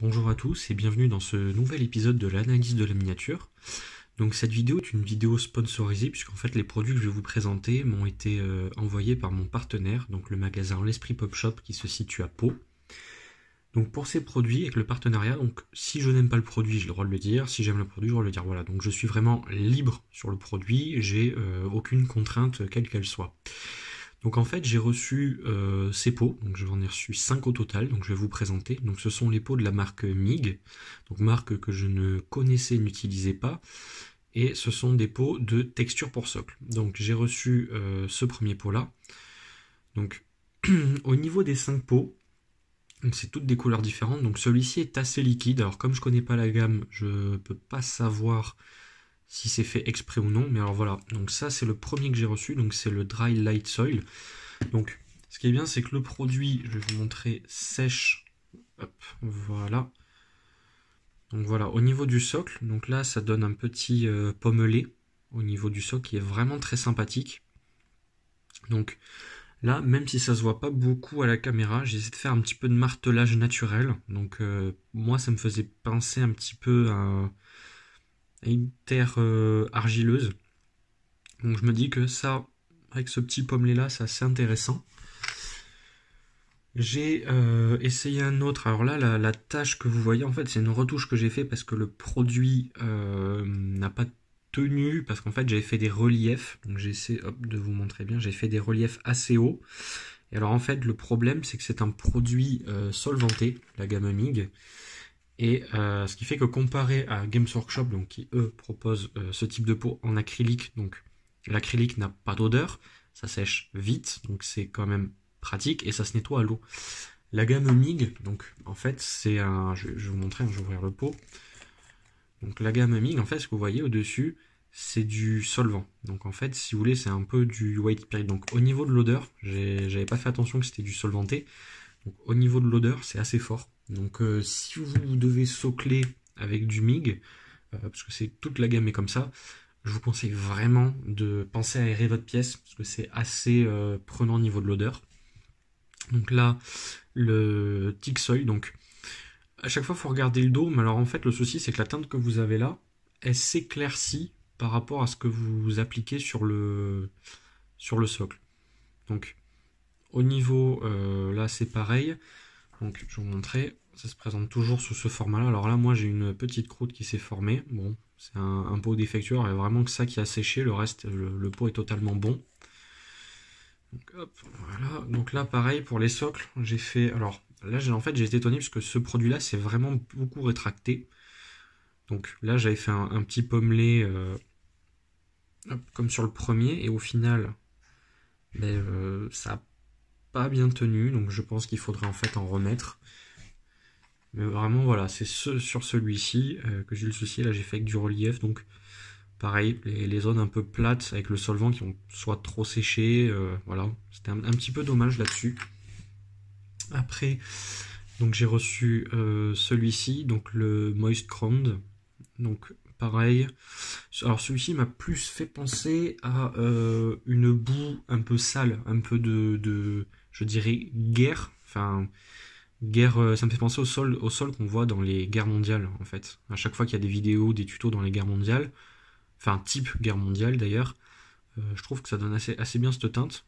Bonjour à tous et bienvenue dans ce nouvel épisode de l'analyse de la miniature. Donc cette vidéo est une vidéo sponsorisée puisqu'en fait les produits que je vais vous présenter m'ont été euh, envoyés par mon partenaire, donc le magasin L'Esprit Pop Shop qui se situe à Pau. Donc pour ces produits avec le partenariat, donc si je n'aime pas le produit, j'ai le droit de le dire, si j'aime le produit, j'ai le droit de le dire. Voilà, donc je suis vraiment libre sur le produit, j'ai euh, aucune contrainte quelle qu'elle soit. Donc en fait, j'ai reçu euh, ces pots, donc j'en ai reçu 5 au total, donc je vais vous présenter. Donc ce sont les pots de la marque MIG, donc marque que je ne connaissais, n'utilisais pas. Et ce sont des pots de texture pour socle. Donc j'ai reçu euh, ce premier pot là. Donc au niveau des 5 pots, c'est toutes des couleurs différentes. Donc celui-ci est assez liquide. Alors comme je ne connais pas la gamme, je ne peux pas savoir si c'est fait exprès ou non. Mais alors voilà, donc ça c'est le premier que j'ai reçu, donc c'est le Dry Light Soil. Donc ce qui est bien c'est que le produit, je vais vous montrer, sèche. Hop, voilà. Donc voilà, au niveau du socle, donc là ça donne un petit euh, pommelé au niveau du socle qui est vraiment très sympathique. Donc là, même si ça se voit pas beaucoup à la caméra, j'ai essayé de faire un petit peu de martelage naturel. Donc euh, moi ça me faisait pincer un petit peu à une terre argileuse. Donc je me dis que ça, avec ce petit pommelé là, c'est assez intéressant. J'ai euh, essayé un autre. Alors là, la, tâche que vous voyez, en fait, c'est une retouche que j'ai fait parce que le produit euh, n'a pas tenu. Parce qu'en fait, j'avais fait des reliefs. Donc j'essaie de vous montrer bien. J'ai fait des reliefs assez hauts. Et alors en fait, le problème, c'est que c'est un produit euh, solvanté la gamme MIG. Et euh, ce qui fait que comparé à Games Workshop, donc, qui eux proposent euh, ce type de peau en acrylique, donc l'acrylique n'a pas d'odeur, ça sèche vite, donc c'est quand même pratique et ça se nettoie à l'eau. La gamme MIG, donc en fait c'est un, je, vais vous montrer, hein, je vais ouvrir le pot. Donc la gamme MIG, en fait ce que vous voyez au-dessus, c'est du solvant. Donc en fait, si vous voulez, c'est un peu du white spirit. Donc au niveau de l'odeur, j'avais pas fait attention que c'était du solvanté au niveau de l'odeur, c'est assez fort. Donc euh, si vous devez socler avec du MIG, euh, parce que c'est toute la gamme est comme ça, je vous conseille vraiment de penser à aérer votre pièce, parce que c'est assez euh, prenant au niveau de l'odeur. Donc là, le Tixoy. donc à chaque fois il faut regarder le dos, mais alors en fait le souci c'est que la teinte que vous avez là, elle s'éclaircit par rapport à ce que vous appliquez sur le, sur le socle. Donc au niveau, euh, là c'est pareil. Donc je vais vous montrer, ça se présente toujours sous ce format-là. Alors là, moi j'ai une petite croûte qui s'est formée. Bon, c'est un, pot défectueux, il a vraiment que ça qui a séché, le reste, le, pot est totalement bon. Donc, hop, voilà. Donc là, pareil, pour les socles, j'ai fait... Alors là, en fait, j'ai été étonné parce que ce produit-là, c'est vraiment beaucoup rétracté. Donc là, j'avais fait un, petit pommelé euh, comme sur le premier, et au final, ben, euh, ça a pas bien tenu, donc je pense qu'il faudrait en fait en remettre. Mais vraiment, voilà, c'est ce, sur celui-ci euh, que j'ai le souci. Là, j'ai fait avec du relief, donc pareil, les, zones un peu plates avec le solvant qui ont soit trop séché, euh, voilà, c'était un, petit peu dommage là-dessus. Après, donc j'ai reçu euh, celui-ci, donc le Moist Ground, donc pareil. Alors celui-ci m'a plus fait penser à euh, une boue un peu sale, un peu de, je dirais, guerre. Enfin, guerre, euh, ça me fait penser au sol, au sol qu'on voit dans les guerres mondiales, en fait. À chaque fois qu'il y a des vidéos, des tutos dans les guerres mondiales, enfin type guerre mondiale d'ailleurs, euh, je trouve que ça donne assez, assez bien cette teinte.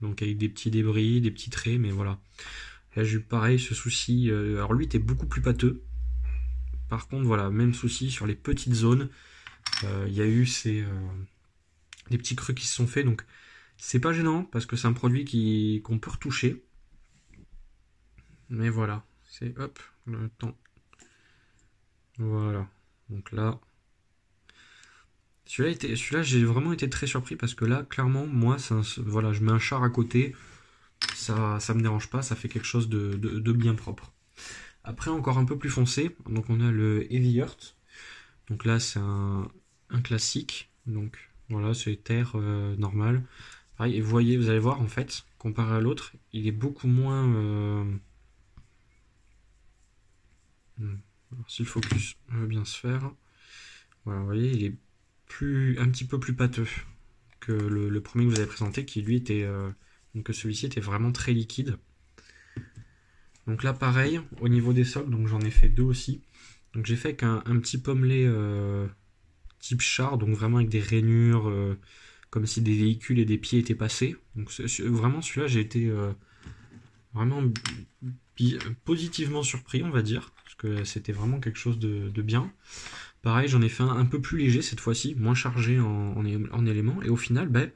Donc avec des petits débris, des petits traits, mais voilà. j'ai eu pareil ce souci. alors lui était beaucoup plus pâteux, par contre, voilà, même souci sur les petites zones. Euh, il y a eu ces euh, des petits creux qui se sont faits, donc c'est pas gênant parce que c'est un produit qui qu'on peut retoucher. Mais voilà, c'est hop le temps. Voilà, donc là, celui-là j'ai vraiment été très surpris parce que là, clairement, moi, voilà, je mets un char à côté, ça, ça me dérange pas, ça fait quelque chose de bien propre. Après, encore un peu plus foncé, donc on a le Heavy Earth. Donc là, c'est un, classique. Donc voilà, c'est terre euh, normal. et vous voyez, vous allez voir en fait, comparé à l'autre, il est beaucoup moins. Euh, hmm. Alors, si le focus veut bien se faire, voilà, vous voyez, il est plus, un petit peu plus pâteux que le, premier que vous avez présenté, qui lui était. Euh, donc celui-ci était vraiment très liquide. Donc là, pareil, au niveau des sols, donc j'en ai fait deux aussi. Donc j'ai fait qu'un un petit pommelé euh, type char, donc vraiment avec des rainures, euh, comme si des véhicules et des pieds étaient passés. Donc vraiment, celui-là, j'ai été euh, vraiment positivement surpris, on va dire, parce que c'était vraiment quelque chose de, bien. Pareil, j'en ai fait un un peu plus léger cette fois-ci, moins chargé en, en, éléments, et au final, ben,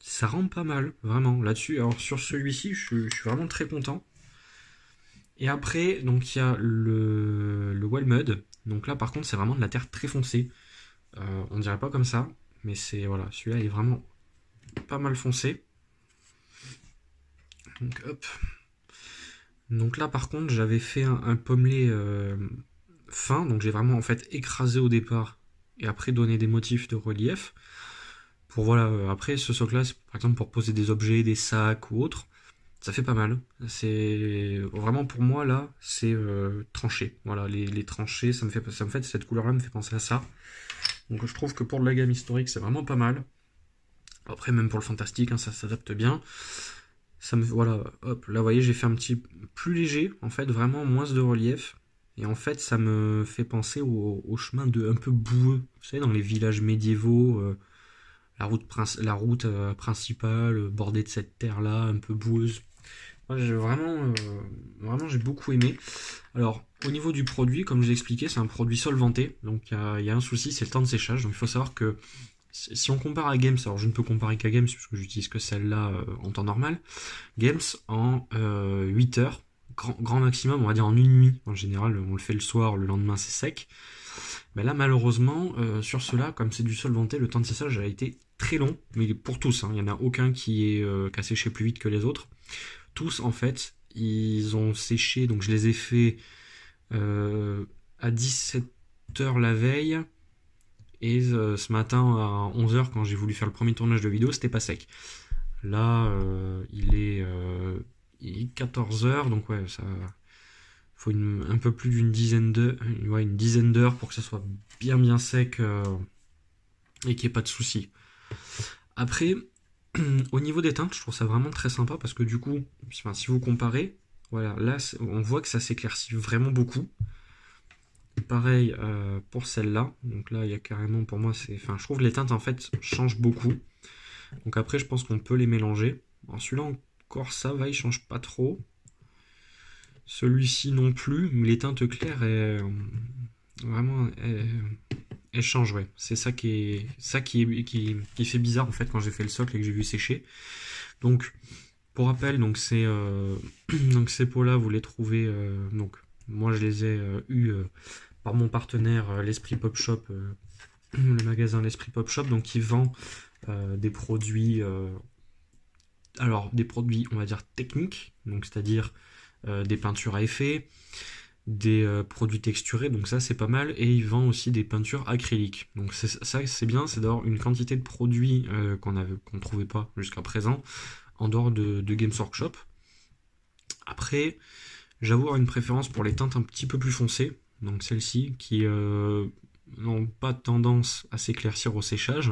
ça rend pas mal, vraiment, là-dessus. Alors sur celui-ci, je suis vraiment très content. Et après, donc il y a le, le well mud. Donc là, par contre, c'est vraiment de la terre très foncée. Euh, on ne dirait pas comme ça, mais c'est voilà, celui-là est vraiment pas mal foncé. Donc là, par contre, j'avais fait un, pommelé euh, fin. Donc j'ai vraiment en fait écrasé au départ et après donné des motifs de relief. Pour voilà, euh, après ce socle-là, c'est par exemple pour poser des objets, des sacs ou autres ça fait pas mal. C'est vraiment pour moi là, c'est euh, tranché. Voilà, les, tranchées, ça me fait, ça fait cette couleur-là me fait penser à ça. Donc je trouve que pour de la gamme historique, c'est vraiment pas mal. Après, même pour le fantastique, hein, ça s'adapte bien. Ça me, voilà, hop, là, vous voyez, j'ai fait un petit plus léger, en fait, vraiment moins de relief. Et en fait, ça me fait penser au, chemin de un peu boueux, vous savez, dans les villages médiévaux. Euh, la route, euh, principale euh, bordée de cette terre là, un peu boueuse. Moi, j'ai vraiment, euh, vraiment j'ai beaucoup aimé. Alors, au niveau du produit, comme je vous expliqué, c'est un produit solvanté. Donc, il y a un souci, c'est le temps de séchage. Donc, il faut savoir que si on compare à Games, alors je ne peux comparer qu'à Games puisque j'utilise que celle-là en temps normal, Games en 8 heures, grand, maximum, on va dire en une nuit. En général, on le fait le soir, le lendemain c'est sec. Mais là, malheureusement, sur cela, comme c'est du solvanté, le temps de séchage a été très long, mais pour tous, hein. il n'y en a aucun qui, est, euh, a séché plus vite que les autres. Tous, en fait, ils ont séché, donc je les ai fait euh, à 17h la veille, et euh, ce matin à 11h, quand j'ai voulu faire le premier tournage de vidéo, c'était pas sec. Là, il est, 14h, donc ouais, ça faut un peu plus d'une dizaine d'heures ouais, une dizaine d'heures pour que ça soit bien bien sec et qu'il n'y ait pas de soucis. Après, au niveau des teintes, je trouve ça vraiment très sympa parce que du coup, si vous comparez, voilà, là on voit que ça s'éclaircit vraiment beaucoup. Pareil euh, pour celle-là. Donc là, il y a carrément pour moi, c'est. Enfin, je trouve que les teintes en fait changent beaucoup. Donc après, je pense qu'on peut les mélanger. En celui-là, encore ça va, il change pas trop. Celui-ci non plus, mais les teintes claires, est... vraiment, elle change, C'est ça qui est, ça qui, est, qui, qui fait bizarre en fait quand j'ai fait le socle et que j'ai vu sécher. Donc, pour rappel, donc c'est euh, donc ces pots-là, vous les trouvez euh, donc moi je les ai eu eus euh, par mon partenaire l'Esprit Pop Shop, le magasin l'Esprit Pop Shop, donc qui vend des produits alors des produits on va dire techniques, donc c'est-à-dire des peintures à effet, des euh, produits texturés, donc ça c'est pas mal, et il vend aussi des peintures acryliques. Donc ça c'est bien, c'est d'avoir une quantité de produits euh, qu'on avait ne trouvait pas jusqu'à présent en dehors de, Games Workshop. Après, j'avoue avoir une préférence pour les teintes un petit peu plus foncées, donc celles-ci qui euh, n'ont pas tendance à s'éclaircir au séchage.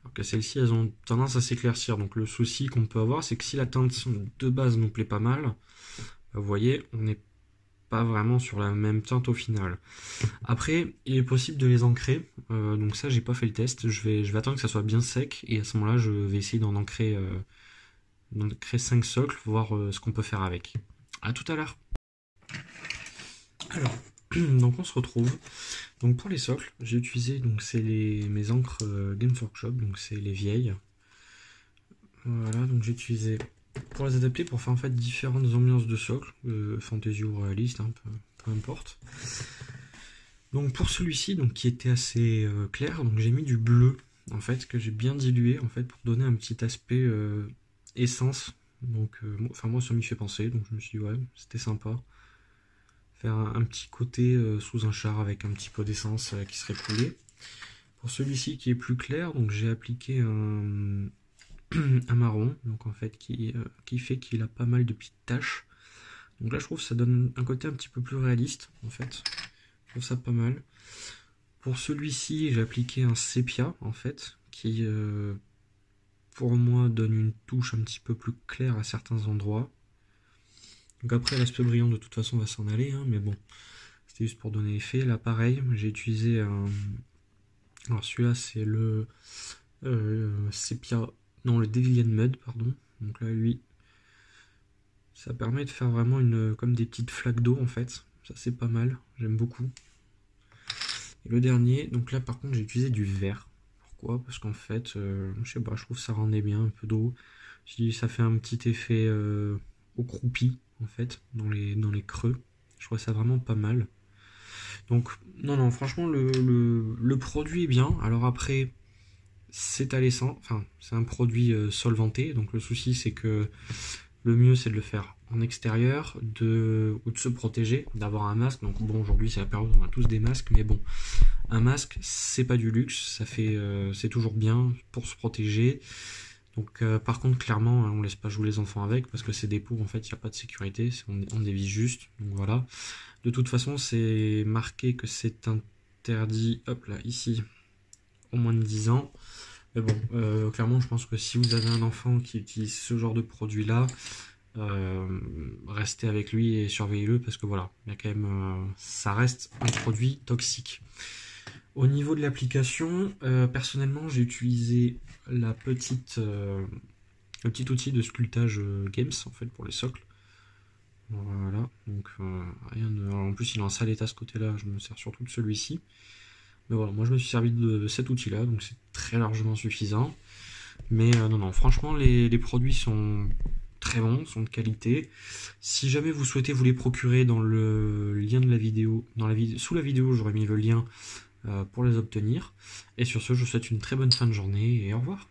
Alors que celles-ci, elles ont tendance à s'éclaircir. Donc le souci qu'on peut avoir, c'est que si la teinte de base nous plaît pas mal, bah, vous voyez, on est pas vraiment sur la même teinte au final. Après, il est possible de les ancrer, euh, donc ça j'ai pas fait le test, je vais, je vais attendre que ça soit bien sec, et à ce moment-là je vais essayer d'en ancrer, donc créer 5 socles, voir euh, ce qu'on peut faire avec. à tout à l'heure Alors, donc on se retrouve. Donc pour les socles, j'ai utilisé donc c'est les mes encres euh, Games Workshop, donc c'est les vieilles. Voilà, donc j'ai utilisé pour les adapter, pour faire en fait différentes ambiances de socle, euh, fantasy ou réaliste, hein, peu, importe. Donc pour celui-ci, donc qui était assez euh, clair, donc j'ai mis du bleu en fait que j'ai bien dilué en fait pour donner un petit aspect euh, essence. Donc enfin moi ça m'y fait penser, donc je me suis dit ouais c'était sympa. Faire un, petit côté sous un char avec un petit peu d'essence qui serait coulé Pour celui-ci qui est plus clair, donc j'ai appliqué un, un marron, donc en fait euh, qui, fait qu'il a pas mal de petites taches. Donc là je trouve ça donne un côté un petit peu plus réaliste en fait. Je trouve ça pas mal. Pour celui-ci j'ai appliqué un sépia en fait qui euh, pour moi donne une touche un petit peu plus claire à certains endroits. Donc après l'aspect brillant de toute façon va s'en aller, hein, mais bon, c'était juste pour donner effet. Là pareil, j'ai utilisé un... Alors celui-là c'est le euh, sépia non, le Devilian Mud, pardon. Donc là, lui, ça permet de faire vraiment une, comme des petites flaques d'eau, en fait. Ça, c'est pas mal. J'aime beaucoup. Et le dernier, donc là, par contre, j'ai utilisé du vert. Pourquoi Parce qu'en fait, euh, je sais pas, je trouve que ça rendait bien un peu d'eau. Ça fait un petit effet euh, au croupi, en fait, dans les, dans les creux. Je trouve ça vraiment pas mal. Donc, non, non, franchement, le produit est bien. Alors après c'est enfin, c'est un produit euh, solvanté, donc le souci c'est que le mieux c'est de le faire en extérieur de, ou de se protéger, d'avoir un masque. Donc bon, aujourd'hui c'est la période où on a tous des masques, mais bon, un masque c'est pas du luxe, ça fait, euh, c'est toujours bien pour se protéger. Donc euh, par contre clairement hein, on laisse pas jouer les enfants avec parce que c'est des poux en fait, il n'y a pas de sécurité, on, on dévisse juste, donc voilà. De toute façon c'est marqué que c'est interdit, hop là ici, moins de 10 ans. Mais bon, euh, clairement, je pense que si vous avez un enfant qui utilise ce genre de produit-là, euh, restez avec lui et surveillez-le parce que voilà, il y a quand même, euh, ça reste un produit toxique. Au niveau de l'application, personnellement, j'ai utilisé la petite, le petit outil de sculptage Games en fait pour les socles. Voilà, donc rien de... en plus, il est en sale état ce côté-là, je me sers surtout de celui-ci. Mais voilà, moi je me suis servi de cet outil-là, donc c'est très largement suffisant. Mais euh, non, non, franchement, les, produits sont très bons, sont de qualité. Si jamais vous souhaitez vous les procurer dans le lien de la vidéo, dans la sous la vidéo, j'aurais mis le lien euh, pour les obtenir. Et sur ce, je vous souhaite une très bonne fin de journée et au revoir.